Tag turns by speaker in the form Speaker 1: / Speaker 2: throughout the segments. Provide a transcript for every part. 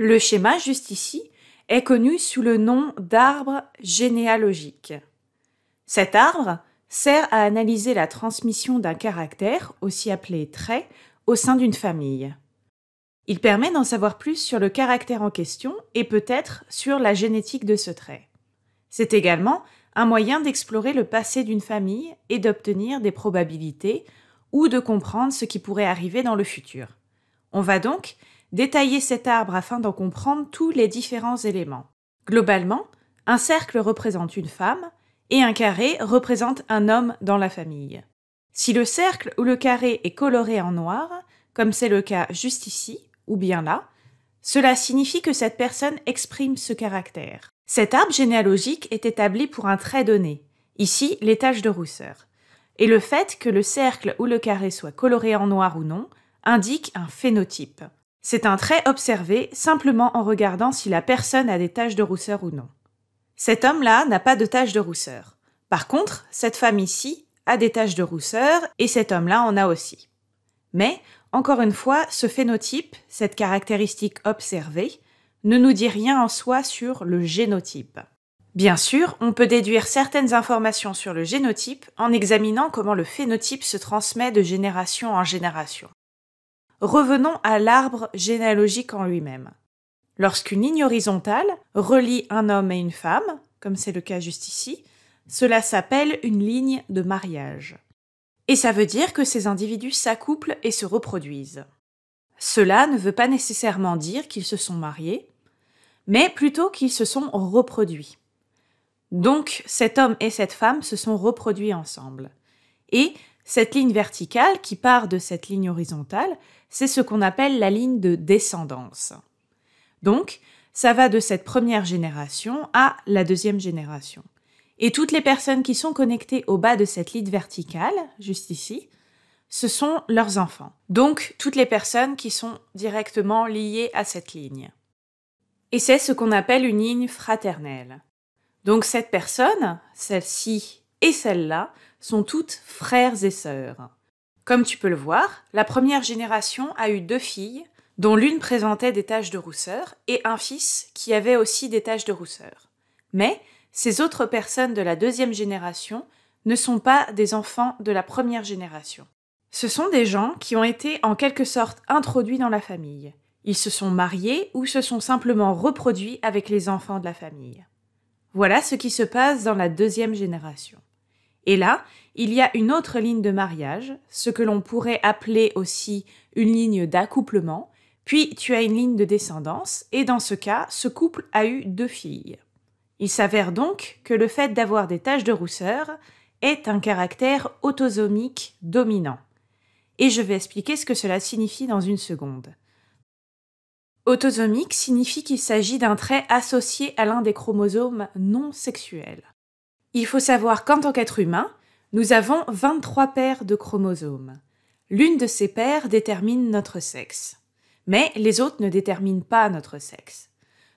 Speaker 1: Le schéma, juste ici, est connu sous le nom d'arbre généalogique. Cet arbre sert à analyser la transmission d'un caractère, aussi appelé trait, au sein d'une famille. Il permet d'en savoir plus sur le caractère en question et peut-être sur la génétique de ce trait. C'est également un moyen d'explorer le passé d'une famille et d'obtenir des probabilités ou de comprendre ce qui pourrait arriver dans le futur. On va donc détailler cet arbre afin d'en comprendre tous les différents éléments. Globalement, un cercle représente une femme et un carré représente un homme dans la famille. Si le cercle ou le carré est coloré en noir, comme c'est le cas juste ici ou bien là, cela signifie que cette personne exprime ce caractère. Cet arbre généalogique est établi pour un trait donné, ici l'étage de rousseur. Et le fait que le cercle ou le carré soit coloré en noir ou non indique un phénotype. C'est un trait observé simplement en regardant si la personne a des taches de rousseur ou non. Cet homme-là n'a pas de taches de rousseur. Par contre, cette femme ici a des taches de rousseur et cet homme-là en a aussi. Mais, encore une fois, ce phénotype, cette caractéristique observée, ne nous dit rien en soi sur le génotype. Bien sûr, on peut déduire certaines informations sur le génotype en examinant comment le phénotype se transmet de génération en génération. Revenons à l'arbre généalogique en lui-même. Lorsqu'une ligne horizontale relie un homme et une femme, comme c'est le cas juste ici, cela s'appelle une ligne de mariage. Et ça veut dire que ces individus s'accouplent et se reproduisent. Cela ne veut pas nécessairement dire qu'ils se sont mariés, mais plutôt qu'ils se sont reproduits. Donc cet homme et cette femme se sont reproduits ensemble. Et cette ligne verticale qui part de cette ligne horizontale, c'est ce qu'on appelle la ligne de descendance. Donc, ça va de cette première génération à la deuxième génération. Et toutes les personnes qui sont connectées au bas de cette ligne verticale, juste ici, ce sont leurs enfants. Donc toutes les personnes qui sont directement liées à cette ligne. Et c'est ce qu'on appelle une ligne fraternelle. Donc cette personne, celle-ci et celles là sont toutes frères et sœurs. Comme tu peux le voir, la première génération a eu deux filles, dont l'une présentait des taches de rousseur, et un fils qui avait aussi des taches de rousseur. Mais ces autres personnes de la deuxième génération ne sont pas des enfants de la première génération. Ce sont des gens qui ont été en quelque sorte introduits dans la famille. Ils se sont mariés ou se sont simplement reproduits avec les enfants de la famille. Voilà ce qui se passe dans la deuxième génération. Et là, il y a une autre ligne de mariage, ce que l'on pourrait appeler aussi une ligne d'accouplement, puis tu as une ligne de descendance, et dans ce cas, ce couple a eu deux filles. Il s'avère donc que le fait d'avoir des taches de rousseur est un caractère autosomique dominant. Et je vais expliquer ce que cela signifie dans une seconde. Autosomique signifie qu'il s'agit d'un trait associé à l'un des chromosomes non sexuels. Il faut savoir qu'en tant qu'être humain, nous avons 23 paires de chromosomes. L'une de ces paires détermine notre sexe, mais les autres ne déterminent pas notre sexe.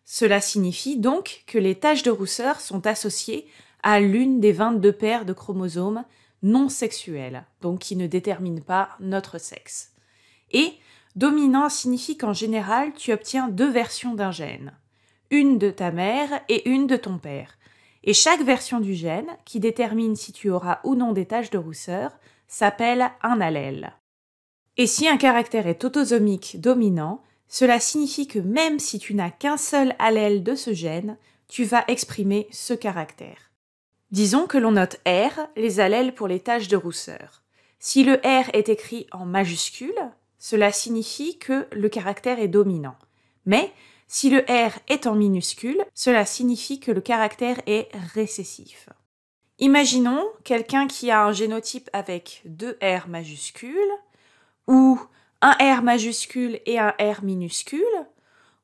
Speaker 1: Cela signifie donc que les taches de rousseur sont associées à l'une des 22 paires de chromosomes non sexuels, donc qui ne déterminent pas notre sexe. Et dominant signifie qu'en général, tu obtiens deux versions d'un gène, une de ta mère et une de ton père, et chaque version du gène, qui détermine si tu auras ou non des taches de rousseur, s'appelle un allèle. Et si un caractère est autosomique dominant, cela signifie que même si tu n'as qu'un seul allèle de ce gène, tu vas exprimer ce caractère. Disons que l'on note R les allèles pour les taches de rousseur. Si le R est écrit en majuscule, cela signifie que le caractère est dominant. Mais si le R est en minuscule, cela signifie que le caractère est récessif. Imaginons quelqu'un qui a un génotype avec deux R majuscules, ou un R majuscule et un R minuscule,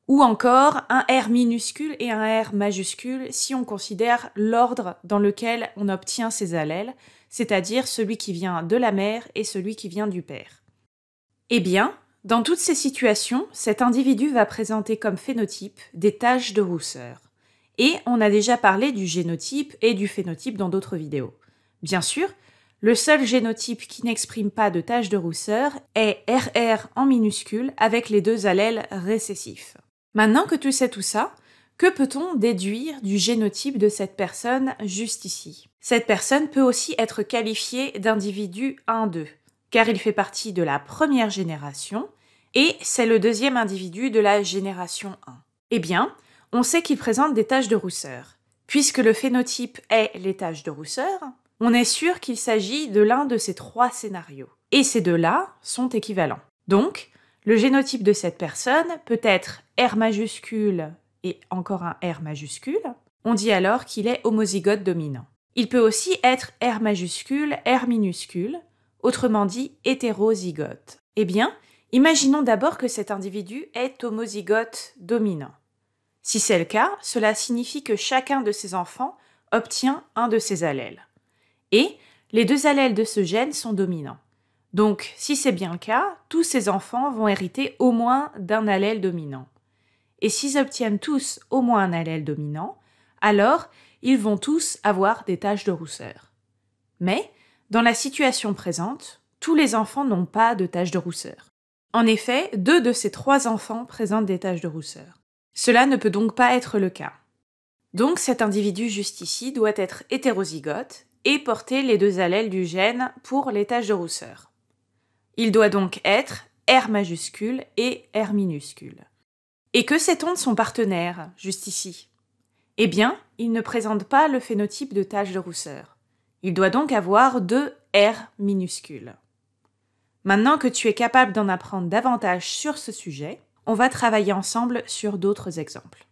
Speaker 1: ou encore un R minuscule et un R majuscule si on considère l'ordre dans lequel on obtient ces allèles, c'est-à-dire celui qui vient de la mère et celui qui vient du père. Eh bien, dans toutes ces situations, cet individu va présenter comme phénotype des taches de rousseur. Et on a déjà parlé du génotype et du phénotype dans d'autres vidéos. Bien sûr, le seul génotype qui n'exprime pas de taches de rousseur est RR en minuscule avec les deux allèles récessifs. Maintenant que tu sais tout ça, que peut-on déduire du génotype de cette personne juste ici Cette personne peut aussi être qualifiée d'individu 1-2, car il fait partie de la première génération et c'est le deuxième individu de la génération 1. Eh bien, on sait qu'il présente des taches de rousseur. Puisque le phénotype est les taches de rousseur, on est sûr qu'il s'agit de l'un de ces trois scénarios. Et ces deux-là sont équivalents. Donc, le génotype de cette personne peut être R majuscule et encore un R majuscule. On dit alors qu'il est homozygote dominant. Il peut aussi être R majuscule, R minuscule, autrement dit hétérozygote. Eh bien, Imaginons d'abord que cet individu est homozygote dominant. Si c'est le cas, cela signifie que chacun de ses enfants obtient un de ses allèles. Et les deux allèles de ce gène sont dominants. Donc, si c'est bien le cas, tous ces enfants vont hériter au moins d'un allèle dominant. Et s'ils obtiennent tous au moins un allèle dominant, alors ils vont tous avoir des taches de rousseur. Mais, dans la situation présente, tous les enfants n'ont pas de taches de rousseur. En effet, deux de ces trois enfants présentent des taches de rousseur. Cela ne peut donc pas être le cas. Donc cet individu juste ici doit être hétérozygote et porter les deux allèles du gène pour les taches de rousseur. Il doit donc être R majuscule et R minuscule. Et que sait-on de son partenaire, juste ici Eh bien, il ne présente pas le phénotype de tache de rousseur. Il doit donc avoir deux R minuscules. Maintenant que tu es capable d'en apprendre davantage sur ce sujet, on va travailler ensemble sur d'autres exemples.